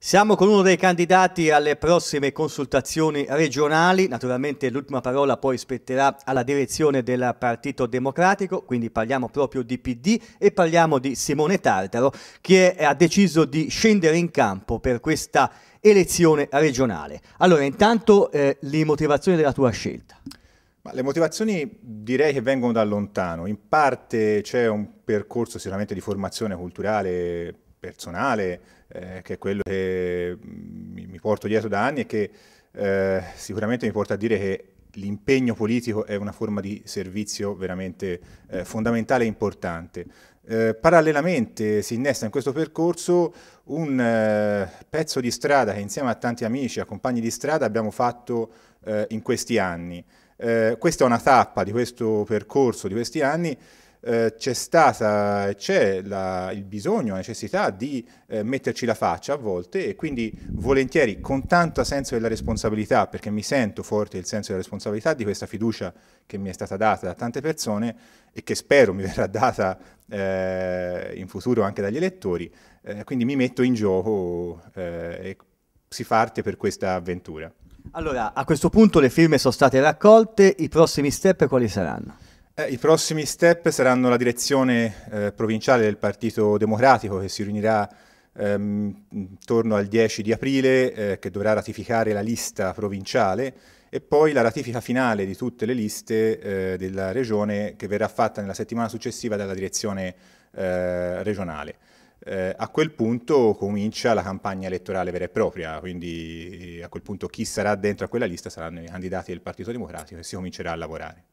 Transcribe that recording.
Siamo con uno dei candidati alle prossime consultazioni regionali, naturalmente l'ultima parola poi spetterà alla direzione del Partito Democratico, quindi parliamo proprio di PD e parliamo di Simone Tartaro che ha deciso di scendere in campo per questa elezione regionale. Allora intanto eh, le motivazioni della tua scelta. Ma le motivazioni direi che vengono da lontano, in parte c'è un percorso sicuramente di formazione culturale personale, eh, che è quello che mm, mi, mi, porto dietro da anni e che eh, sicuramente mi porta a dire che l'impegno politico è una forma di servizio veramente eh, fondamentale e importante. Eh, parallelamente si innesta in questo percorso un eh, pezzo di strada che insieme a tanti amici, a compagni di strada abbiamo fatto eh, in questi anni. questa è una tappa di questo percorso, di questi anni, eh, c'è stata, c'è la, il bisogno, la necessità di eh, metterci la faccia a volte e quindi volentieri con tanto senso della responsabilità, perché mi sento forte il senso della responsabilità di questa fiducia che mi è stata data da tante persone e che spero mi verrà data eh, in futuro anche dagli elettori, eh, quindi mi metto in gioco eh, e si parte per questa avventura. Allora, a questo punto le firme sono state raccolte, i prossimi step quali saranno? Eh, I prossimi step saranno la direzione eh, provinciale del Partito Democratico che si riunirà ehm, intorno al 10 di aprile, eh, che dovrà ratificare la lista provinciale e poi la ratifica finale di tutte le liste eh, della regione che verrà fatta nella settimana successiva dalla direzione eh, regionale. Eh, a quel punto comincia la campagna elettorale vera e propria, quindi eh, a quel punto chi sarà dentro a quella lista saranno i candidati del Partito Democratico e si comincerà a lavorare.